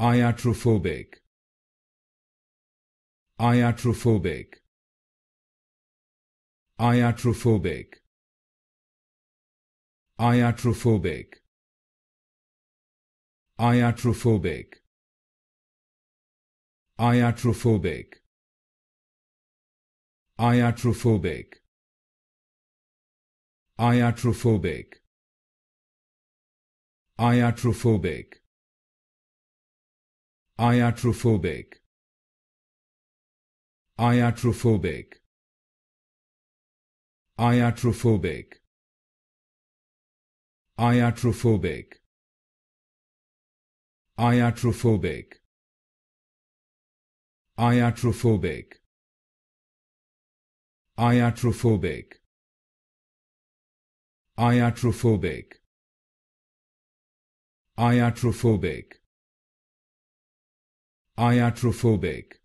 Iatrophobic. Iatrophobic. Iatrophobic. Iatrophobic. Iatrophobic. Iatrophobic. Iatrophobic. Iatrophobic. Iatrophobic. Iatrophobic. Iatrophobic. Iatrophobic. Iatrophobic. Iatrophobic. Iatrophobic. Iatrophobic. Iatrophobic. Iatrophobic. Iatrophobic.